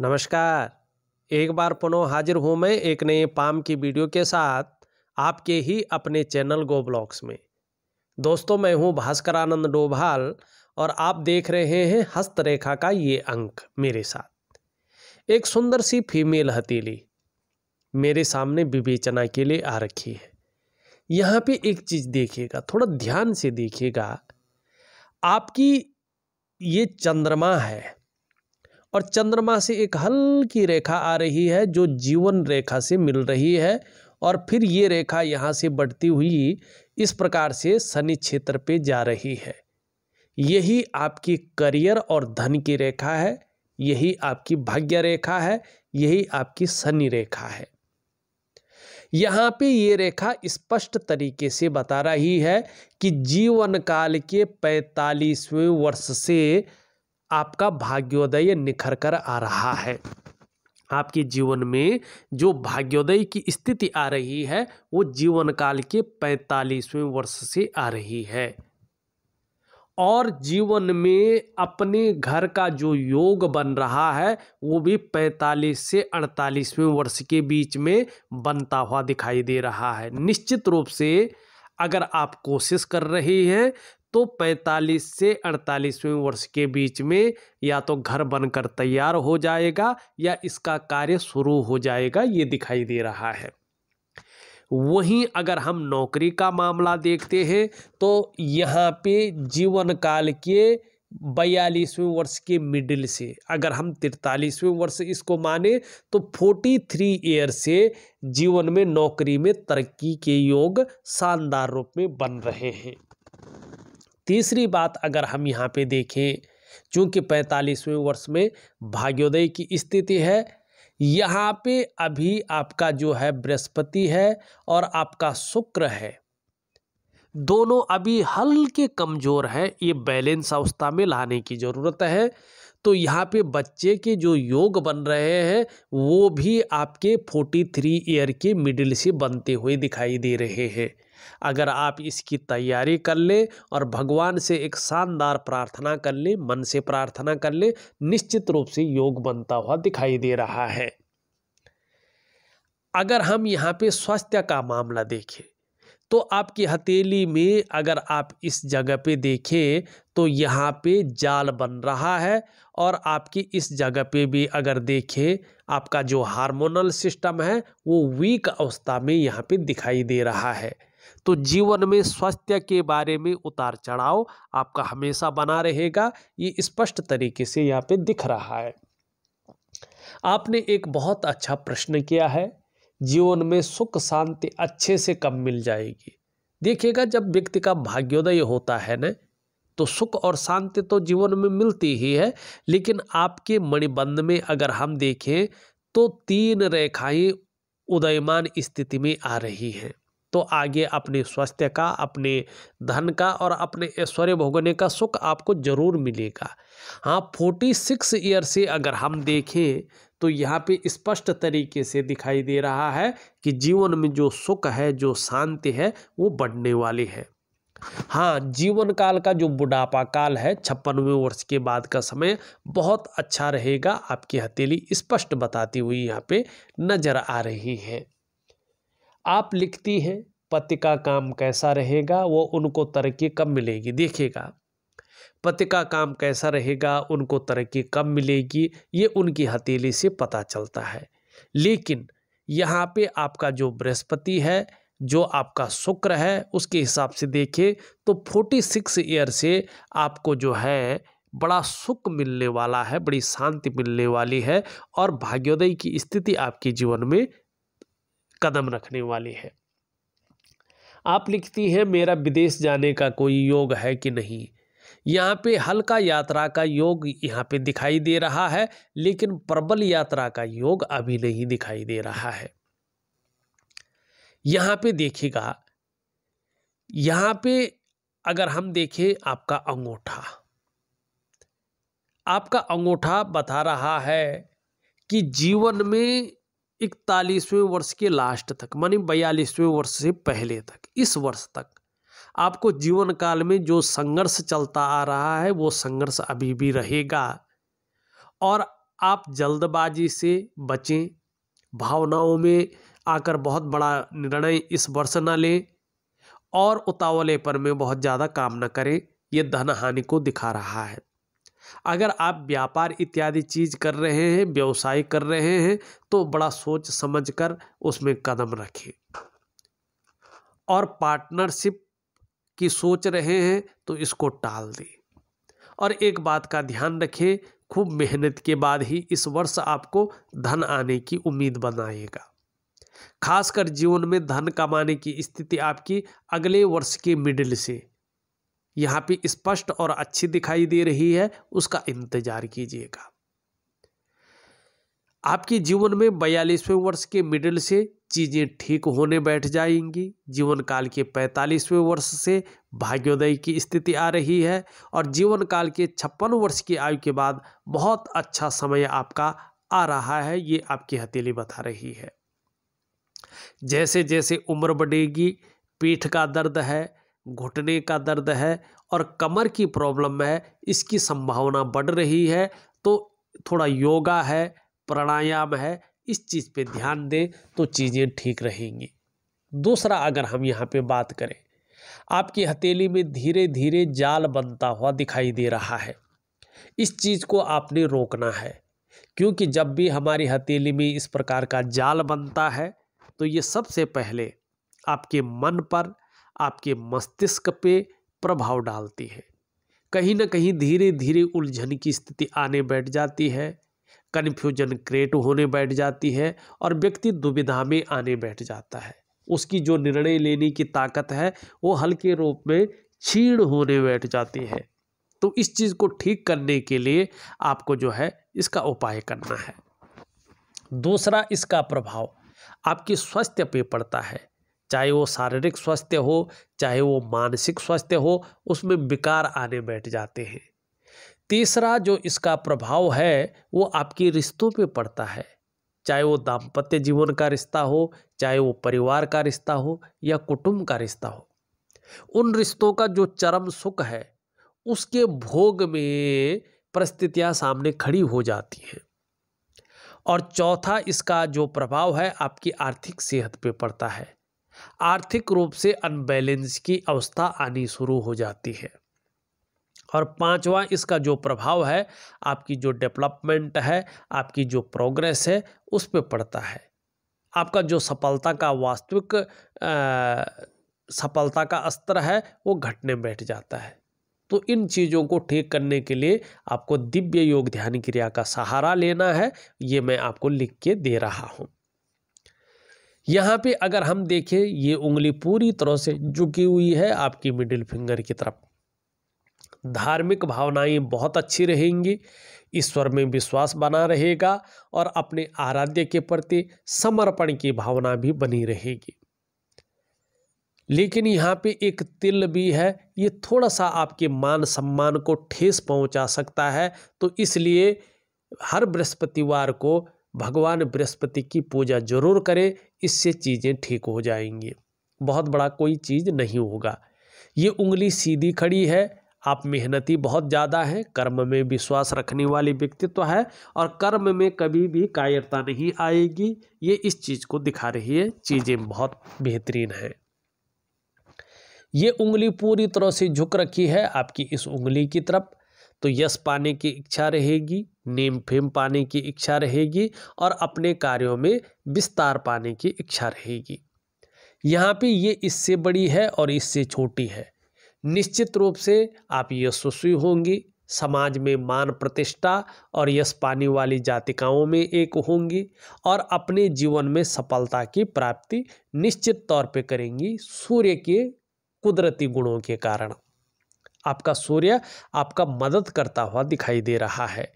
नमस्कार एक बार पुनः हाजिर हूँ मैं एक नए पाम की वीडियो के साथ आपके ही अपने चैनल गो ब्लॉग्स में दोस्तों मैं हूँ भास्कर आनंद डोभाल और आप देख रहे हैं हस्तरेखा का ये अंक मेरे साथ एक सुंदर सी फीमेल हथेली मेरे सामने विवेचना के लिए आ रखी है यहाँ पे एक चीज़ देखिएगा थोड़ा ध्यान से देखिएगा आपकी ये चंद्रमा है और चंद्रमा से एक हल्की रेखा आ रही है जो जीवन रेखा से मिल रही है और फिर ये रेखा यहाँ से बढ़ती हुई इस प्रकार से शनि क्षेत्र पे जा रही है यही आपकी करियर और धन की रेखा है यही आपकी भाग्य रेखा है यही आपकी शनि रेखा है यहाँ पे ये रेखा स्पष्ट तरीके से बता रही है कि जीवन काल के पैंतालीसवें वर्ष से आपका भाग्योदय निखर कर आ रहा है आपके जीवन में जो भाग्योदय की स्थिति आ रही है वो जीवन काल के पैंतालीसवें वर्ष से आ रही है और जीवन में अपने घर का जो योग बन रहा है वो भी पैंतालीस से अड़तालीसवें वर्ष के बीच में बनता हुआ दिखाई दे रहा है निश्चित रूप से अगर आप कोशिश कर रहे हैं तो 45 से 48वें वर्ष के बीच में या तो घर बनकर तैयार हो जाएगा या इसका कार्य शुरू हो जाएगा ये दिखाई दे रहा है वहीं अगर हम नौकरी का मामला देखते हैं तो यहाँ पे जीवन काल के बयालीसवें वर्ष के मिडिल से अगर हम तिरतालीसवें वर्ष इसको माने तो फोर्टी थ्री ईयर से जीवन में नौकरी में तरक्की के योग शानदार रूप में बन रहे हैं तीसरी बात अगर हम यहाँ पे देखें चूँकि पैंतालीसवें वर्ष में भाग्योदय की स्थिति है यहाँ पे अभी आपका जो है बृहस्पति है और आपका शुक्र है दोनों अभी हल्के कमज़ोर हैं ये बैलेंस अवस्था में लाने की ज़रूरत है तो यहाँ पे बच्चे के जो योग बन रहे हैं वो भी आपके 43 ईयर के मिडिल से बनते हुए दिखाई दे रहे हैं अगर आप इसकी तैयारी कर लें और भगवान से एक शानदार प्रार्थना कर लें मन से प्रार्थना कर लें निश्चित रूप से योग बनता हुआ दिखाई दे रहा है अगर हम यहाँ पे स्वास्थ्य का मामला देखें तो आपकी हथेली में अगर आप इस जगह पे देखें तो यहाँ पे जाल बन रहा है और आपकी इस जगह पे भी अगर देखें आपका जो हार्मोनल सिस्टम है वो वीक अवस्था में यहाँ पे दिखाई दे रहा है तो जीवन में स्वास्थ्य के बारे में उतार चढ़ाव आपका हमेशा बना रहेगा ये स्पष्ट तरीके से यहाँ पे दिख रहा है आपने एक बहुत अच्छा प्रश्न किया है जीवन में सुख शांति अच्छे से कब मिल जाएगी देखिएगा जब व्यक्ति का भाग्योदय होता है न तो सुख और शांति तो जीवन में मिलती ही है लेकिन आपके मणिबंध में अगर हम देखें तो तीन रेखाएं उदयमान स्थिति में आ रही हैं तो आगे अपने स्वास्थ्य का अपने धन का और अपने ऐश्वर्य भोगने का सुख आपको जरूर मिलेगा हाँ फोर्टी सिक्स ईयर से अगर हम देखें तो यहाँ पे स्पष्ट तरीके से दिखाई दे रहा है कि जीवन में जो सुख है जो शांति है वो बढ़ने वाली है हाँ जीवन काल का जो बुढ़ापा काल है छप्पनवे वर्ष के बाद का समय बहुत अच्छा रहेगा आपकी हथेली स्पष्ट बताती हुई यहाँ पे नजर आ रही है आप लिखती हैं पति का काम कैसा रहेगा वो उनको तरक्की कब मिलेगी देखिएगा पति का काम कैसा रहेगा उनको तरक्की कब मिलेगी ये उनकी हथेली से पता चलता है लेकिन यहाँ पे आपका जो बृहस्पति है जो आपका शुक्र है उसके हिसाब से देखें तो फोर्टी सिक्स ईयर से आपको जो है बड़ा सुख मिलने वाला है बड़ी शांति मिलने वाली है और भाग्योदय की स्थिति आपके जीवन में कदम रखने वाली है आप लिखती हैं मेरा विदेश जाने का कोई योग है कि नहीं यहाँ पे हल्का यात्रा का योग यहाँ पे दिखाई दे रहा है लेकिन प्रबल यात्रा का योग अभी नहीं दिखाई दे रहा है यहाँ पे देखिएगा यहाँ पे अगर हम देखें आपका अंगूठा आपका अंगूठा बता रहा है कि जीवन में इकतालीसवें वर्ष के लास्ट तक मानी बयालीसवें वर्ष से पहले तक इस वर्ष तक आपको जीवन काल में जो संघर्ष चलता आ रहा है वो संघर्ष अभी भी रहेगा और आप जल्दबाजी से बचें भावनाओं में आकर बहुत बड़ा निर्णय इस वर्ष ना लें और उतावले पर में बहुत ज़्यादा काम न करें ये धन हानि को दिखा रहा है अगर आप व्यापार इत्यादि चीज़ कर रहे हैं व्यवसाय कर रहे हैं तो बड़ा सोच समझ कर उसमें कदम रखें और पार्टनरशिप की सोच रहे हैं तो इसको टाल दें और एक बात का ध्यान रखें खूब मेहनत के बाद ही इस वर्ष आपको धन आने की उम्मीद बनाएगा खासकर जीवन में धन कमाने की स्थिति आपकी अगले वर्ष के मिडिल से यहाँ पे स्पष्ट और अच्छी दिखाई दे रही है उसका इंतजार कीजिएगा आपके जीवन में बयालीसवें वर्ष के मिडिल से चीज़ें ठीक होने बैठ जाएंगी जीवन काल के पैंतालीसवें वर्ष से भाग्योदय की स्थिति आ रही है और जीवन काल के छप्पन वर्ष की आयु के बाद बहुत अच्छा समय आपका आ रहा है ये आपकी हथेली बता रही है जैसे जैसे उम्र बढ़ेगी पीठ का दर्द है घुटने का दर्द है और कमर की प्रॉब्लम है इसकी संभावना बढ़ रही है तो थोड़ा योगा है प्राणायाम है इस चीज़ पे ध्यान दें तो चीज़ें ठीक रहेंगी दूसरा अगर हम यहाँ पे बात करें आपकी हथेली में धीरे धीरे जाल बनता हुआ दिखाई दे रहा है इस चीज़ को आपने रोकना है क्योंकि जब भी हमारी हथेली में इस प्रकार का जाल बनता है तो ये सबसे पहले आपके मन पर आपके मस्तिष्क पे प्रभाव डालती है कहीं ना कहीं धीरे धीरे उलझन की स्थिति आने बैठ जाती है कन्फ्यूजन क्रिएट होने बैठ जाती है और व्यक्ति दुविधा में आने बैठ जाता है उसकी जो निर्णय लेने की ताकत है वो हल्के रूप में छीण होने बैठ जाती है तो इस चीज़ को ठीक करने के लिए आपको जो है इसका उपाय करना है दूसरा इसका प्रभाव आपके स्वास्थ्य पे पड़ता है चाहे वो शारीरिक स्वास्थ्य हो चाहे वो मानसिक स्वास्थ्य हो उसमें विकार आने बैठ जाते हैं तीसरा जो इसका प्रभाव है वो आपके रिश्तों पे पड़ता है चाहे वो दाम्पत्य जीवन का रिश्ता हो चाहे वो परिवार का रिश्ता हो या कुटुंब का रिश्ता हो उन रिश्तों का जो चरम सुख है उसके भोग में परिस्थितियाँ सामने खड़ी हो जाती हैं और चौथा इसका जो प्रभाव है आपकी आर्थिक सेहत पे पड़ता है आर्थिक रूप से अनबैलेंस की अवस्था आनी शुरू हो जाती है और पांचवा इसका जो प्रभाव है आपकी जो डेवलपमेंट है आपकी जो प्रोग्रेस है उस पर पड़ता है आपका जो सफलता का वास्तविक सफलता का स्तर है वो घटने बैठ जाता है तो इन चीज़ों को ठीक करने के लिए आपको दिव्य योग ध्यान क्रिया का सहारा लेना है ये मैं आपको लिख के दे रहा हूँ यहाँ पे अगर हम देखें ये उंगली पूरी तरह से झुकी हुई है आपकी मिडिल फिंगर की तरफ धार्मिक भावनाएं बहुत अच्छी रहेंगी ईश्वर में विश्वास बना रहेगा और अपने आराध्य के प्रति समर्पण की भावना भी बनी रहेगी लेकिन यहाँ पे एक तिल भी है ये थोड़ा सा आपके मान सम्मान को ठेस पहुँचा सकता है तो इसलिए हर बृहस्पतिवार को भगवान बृहस्पति की पूजा जरूर करें इससे चीज़ें ठीक हो जाएंगी बहुत बड़ा कोई चीज़ नहीं होगा ये उंगली सीधी खड़ी है आप मेहनती बहुत ज़्यादा हैं कर्म में विश्वास रखने वाली व्यक्तित्व तो है और कर्म में कभी भी कायरता नहीं आएगी ये इस चीज़ को दिखा रही है चीज़ें बहुत बेहतरीन हैं ये उंगली पूरी तरह से झुक रखी है आपकी इस उंगली की तरफ तो यश पाने की इच्छा रहेगी नेम फेम पाने की इच्छा रहेगी और अपने कार्यों में विस्तार पाने की इच्छा रहेगी यहाँ पे ये इससे बड़ी है और इससे छोटी है निश्चित रूप से आप यशस्वी होंगी समाज में मान प्रतिष्ठा और यश पाने वाली जातिकाओं में एक होंगी और अपने जीवन में सफलता की प्राप्ति निश्चित तौर पे करेंगी सूर्य के कुदरती गुणों के कारण आपका सूर्य आपका मदद करता हुआ दिखाई दे रहा है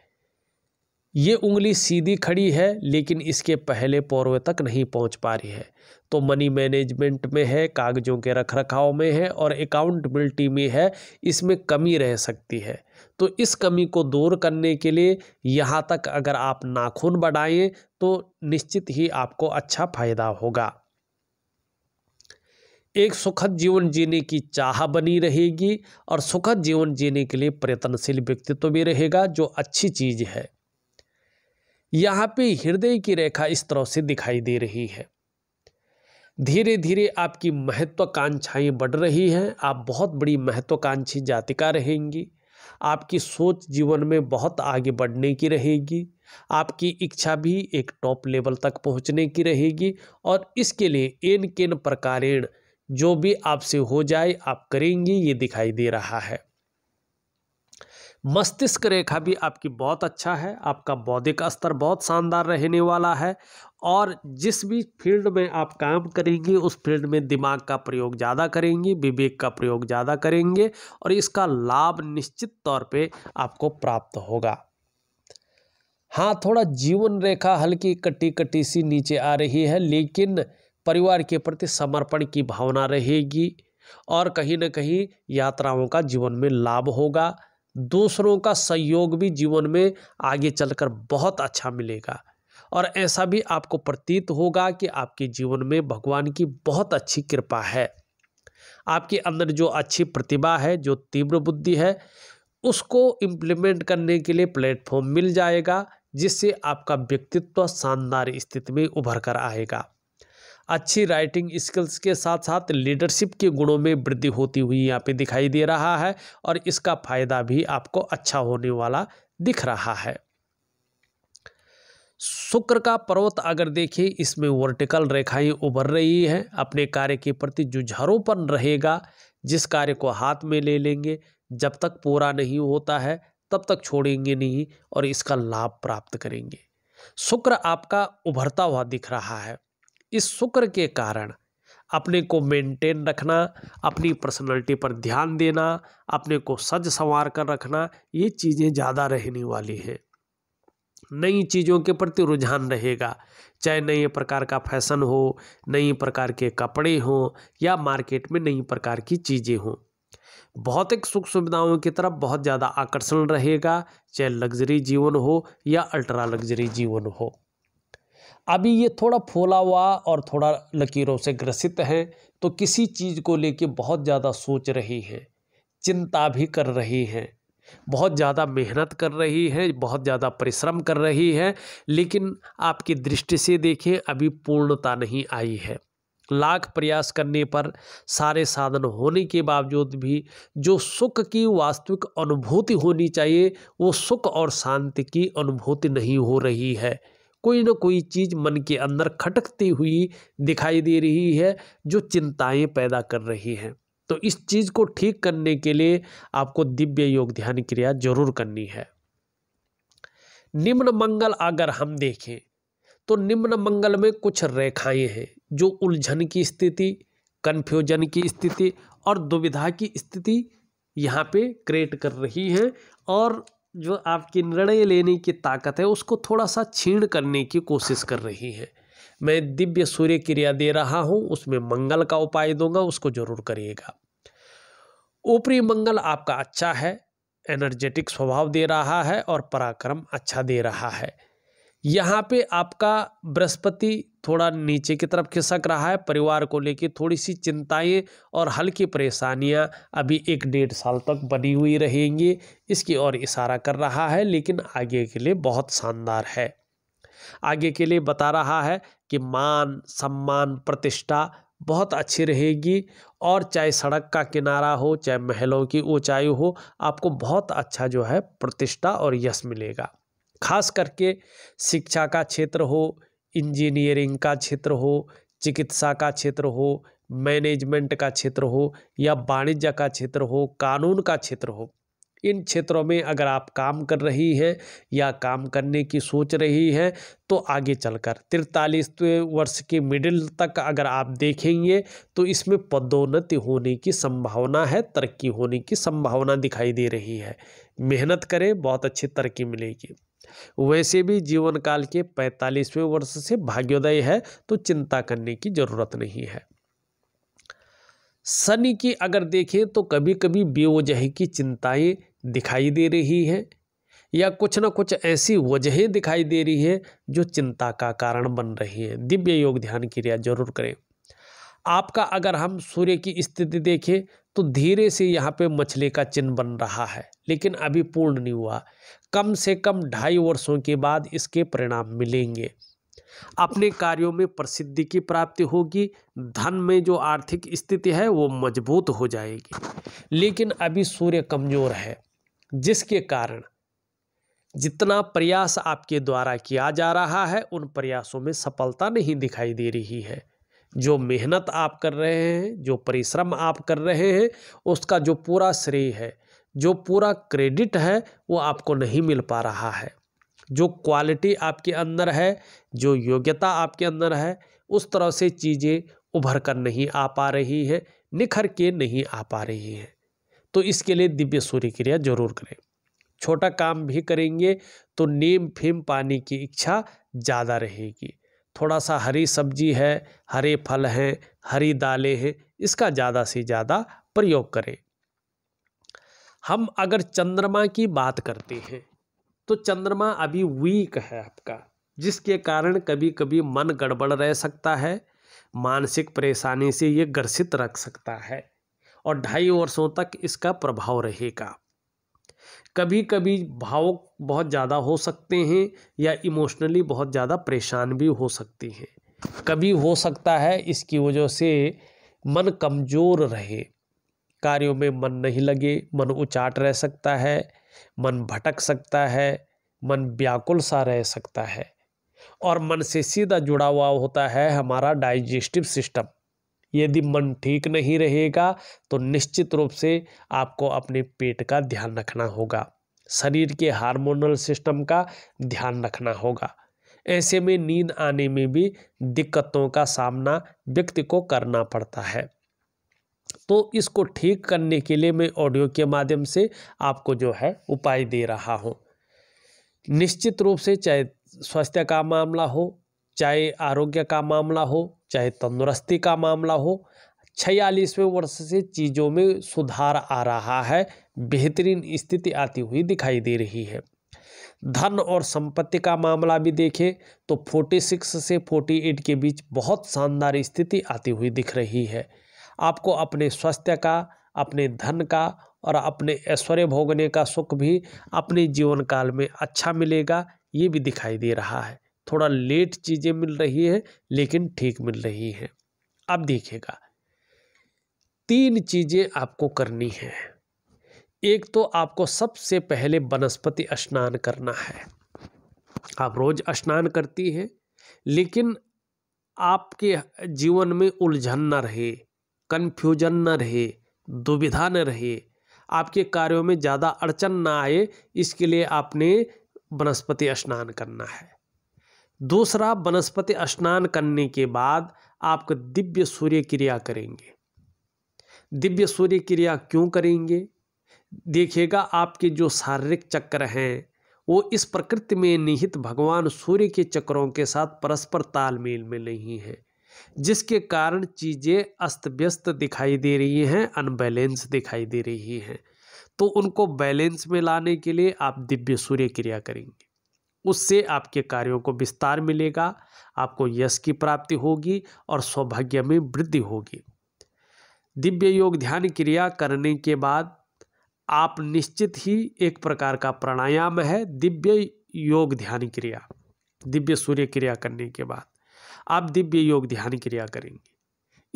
ये उंगली सीधी खड़ी है लेकिन इसके पहले पौर्व तक नहीं पहुंच पा रही है तो मनी मैनेजमेंट में है कागजों के रख रखाव में है और अकाउंटबिलिटी में है इसमें कमी रह सकती है तो इस कमी को दूर करने के लिए यहाँ तक अगर आप नाखून बढ़ाएं तो निश्चित ही आपको अच्छा फायदा होगा एक सुखद जीवन जीने की चाह बनी रहेगी और सुखद जीवन जीने के लिए प्रयत्नशील व्यक्तित्व तो भी रहेगा जो अच्छी चीज़ है यहाँ पे हृदय की रेखा इस तरह से दिखाई दे रही है धीरे धीरे आपकी महत्वाकांक्षाएं बढ़ रही हैं आप बहुत बड़ी महत्वाकांक्षी जातिका रहेंगी आपकी सोच जीवन में बहुत आगे बढ़ने की रहेगी आपकी इच्छा भी एक टॉप लेवल तक पहुंचने की रहेगी और इसके लिए एन केन प्रकारेण जो भी आपसे हो जाए आप करेंगे ये दिखाई दे रहा है मस्तिष्क रेखा भी आपकी बहुत अच्छा है आपका बौद्धिक स्तर बहुत शानदार रहने वाला है और जिस भी फील्ड में आप काम करेंगे उस फील्ड में दिमाग का प्रयोग ज़्यादा करेंगे विवेक का प्रयोग ज़्यादा करेंगे और इसका लाभ निश्चित तौर पे आपको प्राप्त होगा हाँ थोड़ा जीवन रेखा हल्की कट्टी कटी सी नीचे आ रही है लेकिन परिवार के प्रति समर्पण की भावना रहेगी और कहीं ना कहीं यात्राओं का जीवन में लाभ होगा दूसरों का सहयोग भी जीवन में आगे चलकर बहुत अच्छा मिलेगा और ऐसा भी आपको प्रतीत होगा कि आपके जीवन में भगवान की बहुत अच्छी कृपा है आपके अंदर जो अच्छी प्रतिभा है जो तीव्र बुद्धि है उसको इम्प्लीमेंट करने के लिए प्लेटफॉर्म मिल जाएगा जिससे आपका व्यक्तित्व शानदार स्थिति में उभर कर आएगा अच्छी राइटिंग स्किल्स के साथ साथ लीडरशिप के गुणों में वृद्धि होती हुई यहाँ पे दिखाई दे रहा है और इसका फायदा भी आपको अच्छा होने वाला दिख रहा है शुक्र का पर्वत अगर देखें इसमें वर्टिकल रेखाएं उभर रही हैं अपने कार्य के प्रति जुझारूपन रहेगा जिस कार्य को हाथ में ले लेंगे जब तक पूरा नहीं होता है तब तक छोड़ेंगे नहीं और इसका लाभ प्राप्त करेंगे शुक्र आपका उभरता हुआ दिख रहा है इस शुक्र के कारण अपने को मेंटेन रखना अपनी पर्सनैलिटी पर ध्यान देना अपने को सज संवार कर रखना ये चीज़ें ज़्यादा रहने वाली हैं नई चीज़ों के प्रति रुझान रहेगा चाहे नए प्रकार का फैशन हो नई प्रकार के कपड़े हों या मार्केट में नई प्रकार की चीज़ें हों भौतिक सुख सुविधाओं की तरफ बहुत ज़्यादा आकर्षण रहेगा चाहे लग्जरी जीवन हो या अल्ट्रा लग्जरी जीवन हो अभी ये थोड़ा फूला हुआ और थोड़ा लकीरों से ग्रसित हैं तो किसी चीज़ को लेके बहुत ज़्यादा सोच रही हैं चिंता भी कर रही हैं बहुत ज़्यादा मेहनत कर रही है बहुत ज़्यादा परिश्रम कर रही है लेकिन आपकी दृष्टि से देखें अभी पूर्णता नहीं आई है लाख प्रयास करने पर सारे साधन होने के बावजूद भी जो सुख की वास्तविक अनुभूति होनी चाहिए वो सुख और शांति की अनुभूति नहीं हो रही है कोई ना कोई चीज़ मन के अंदर खटकती हुई दिखाई दे रही है जो चिंताएं पैदा कर रही हैं तो इस चीज़ को ठीक करने के लिए आपको दिव्य योग ध्यान क्रिया जरूर करनी है निम्न मंगल अगर हम देखें तो निम्न मंगल में कुछ रेखाएं हैं जो उलझन की स्थिति कन्फ्यूजन की स्थिति और दुविधा की स्थिति यहाँ पे क्रिएट कर रही है और जो आपकी निर्णय लेने की ताकत है उसको थोड़ा सा छीण करने की कोशिश कर रही है मैं दिव्य सूर्य क्रिया दे रहा हूँ उसमें मंगल का उपाय दूंगा उसको जरूर करिएगा ऊपरी मंगल आपका अच्छा है एनर्जेटिक स्वभाव दे रहा है और पराक्रम अच्छा दे रहा है यहाँ पे आपका बृहस्पति थोड़ा नीचे की तरफ खिसक रहा है परिवार को लेकर थोड़ी सी चिंताएं और हल्की परेशानियां अभी एक डेढ़ साल तक बनी हुई रहेंगी इसकी ओर इशारा कर रहा है लेकिन आगे के लिए बहुत शानदार है आगे के लिए बता रहा है कि मान सम्मान प्रतिष्ठा बहुत अच्छी रहेगी और चाहे सड़क का किनारा हो चाहे महलों की ऊंचाई हो आपको बहुत अच्छा जो है प्रतिष्ठा और यश मिलेगा खास करके शिक्षा का क्षेत्र हो इंजीनियरिंग का क्षेत्र हो चिकित्सा का क्षेत्र हो मैनेजमेंट का क्षेत्र हो या वाणिज्य का क्षेत्र हो कानून का क्षेत्र हो इन क्षेत्रों में अगर आप काम कर रही हैं या काम करने की सोच रही हैं तो आगे चलकर तिरतालीसवें वर्ष के मिडिल तक अगर आप देखेंगे तो इसमें पदोन्नति होने की संभावना है तरक्की होने की संभावना दिखाई दे रही है मेहनत करें बहुत अच्छी तरक्की मिलेगी वैसे भी जीवन काल के पैंतालीसवें वर्ष से भाग्योदय है तो चिंता करने की जरूरत नहीं है शनि की अगर देखें तो कभी कभी बेवजह की चिंताएं दिखाई दे रही हैं या कुछ ना कुछ ऐसी वजहें दिखाई दे रही है जो चिंता का कारण बन रही हैं दिव्य योग ध्यान क्रिया जरूर करें आपका अगर हम सूर्य की स्थिति देखें तो धीरे से यहाँ पे मछली का चिन्ह बन रहा है लेकिन अभी पूर्ण नहीं हुआ कम से कम ढाई वर्षों के बाद इसके परिणाम मिलेंगे अपने कार्यों में प्रसिद्धि की प्राप्ति होगी धन में जो आर्थिक स्थिति है वो मजबूत हो जाएगी लेकिन अभी सूर्य कमजोर है जिसके कारण जितना प्रयास आपके द्वारा किया जा रहा है उन प्रयासों में सफलता नहीं दिखाई दे रही है जो मेहनत आप कर रहे हैं जो परिश्रम आप कर रहे हैं उसका जो पूरा श्रेय है जो पूरा क्रेडिट है वो आपको नहीं मिल पा रहा है जो क्वालिटी आपके अंदर है जो योग्यता आपके अंदर है उस तरह से चीज़ें उभर कर नहीं आ पा रही है निखर के नहीं आ पा रही है तो इसके लिए दिव्य सूर्य क्रिया जरूर करें छोटा काम भी करेंगे तो नेम फेम पाने की इच्छा ज़्यादा रहेगी थोड़ा सा हरी सब्जी है हरे फल हैं हरी दालें हैं इसका ज़्यादा से ज़्यादा प्रयोग करें हम अगर चंद्रमा की बात करते हैं तो चंद्रमा अभी वीक है आपका जिसके कारण कभी कभी मन गड़बड़ रह सकता है मानसिक परेशानी से ये ग्रसित रख सकता है और ढाई वर्षों तक इसका प्रभाव रहेगा कभी कभी भावुक बहुत ज़्यादा हो सकते हैं या इमोशनली बहुत ज़्यादा परेशान भी हो सकते हैं कभी हो सकता है इसकी वजह से मन कमज़ोर रहे कार्यों में मन नहीं लगे मन उचाट रह सकता है मन भटक सकता है मन व्याकुल सा रह सकता है और मन से सीधा जुड़ा हुआ होता है हमारा डाइजेस्टिव सिस्टम यदि मन ठीक नहीं रहेगा तो निश्चित रूप से आपको अपने पेट का ध्यान रखना होगा शरीर के हार्मोनल सिस्टम का ध्यान रखना होगा ऐसे में नींद आने में भी दिक्कतों का सामना व्यक्ति को करना पड़ता है तो इसको ठीक करने के लिए मैं ऑडियो के माध्यम से आपको जो है उपाय दे रहा हूँ निश्चित रूप से चाहे स्वास्थ्य का मामला हो चाहे आरोग्य का मामला हो चाहे तंदुरुस्ती का मामला हो छियालीसवें वर्ष से चीज़ों में सुधार आ रहा है बेहतरीन स्थिति आती हुई दिखाई दे रही है धन और संपत्ति का मामला भी देखें तो 46 से 48 के बीच बहुत शानदार स्थिति आती हुई दिख रही है आपको अपने स्वास्थ्य का अपने धन का और अपने ऐश्वर्य भोगने का सुख भी अपने जीवन काल में अच्छा मिलेगा ये भी दिखाई दे रहा है थोड़ा लेट चीज़ें मिल रही हैं लेकिन ठीक मिल रही हैं अब देखिएगा तीन चीज़ें आपको करनी है एक तो आपको सबसे पहले वनस्पति स्नान करना है आप रोज स्नान करती हैं लेकिन आपके जीवन में उलझन न रहे कन्फ्यूजन न रहे दुविधा न रहे आपके कार्यों में ज़्यादा अड़चन ना आए इसके लिए आपने वनस्पति स्नान करना है दूसरा वनस्पति स्नान करने के बाद आप दिव्य सूर्य क्रिया करेंगे दिव्य सूर्य क्रिया क्यों करेंगे देखिएगा आपके जो शारीरिक चक्र हैं वो इस प्रकृति में निहित भगवान सूर्य के चक्रों के साथ परस्पर तालमेल में नहीं है जिसके कारण चीज़ें अस्त व्यस्त दिखाई दे रही हैं अनबैलेंस दिखाई दे रही हैं तो उनको बैलेंस में लाने के लिए आप दिव्य सूर्य क्रिया करेंगे उससे आपके कार्यों को विस्तार मिलेगा आपको यश की प्राप्ति होगी और सौभाग्य में वृद्धि होगी दिव्य योग ध्यान क्रिया करने के बाद आप निश्चित ही एक प्रकार का प्राणायाम है दिव्य योग ध्यान क्रिया दिव्य सूर्य क्रिया करने के बाद आप दिव्य योग ध्यान क्रिया करेंगे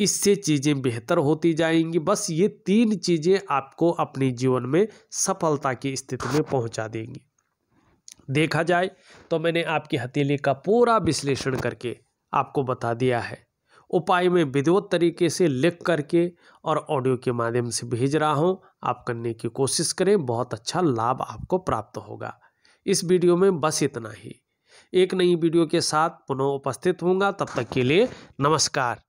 इससे चीज़ें बेहतर होती जाएंगी बस ये तीन चीज़ें आपको अपने जीवन में सफलता की स्थिति में पहुंचा देंगी देखा जाए तो मैंने आपकी हथेली का पूरा विश्लेषण करके आपको बता दिया है उपाय में विधिवत तरीके से लिख करके और ऑडियो के माध्यम से भेज रहा हूँ आप करने की कोशिश करें बहुत अच्छा लाभ आपको प्राप्त होगा इस वीडियो में बस इतना ही एक नई वीडियो के साथ पुनः उपस्थित होऊंगा तब तक के लिए नमस्कार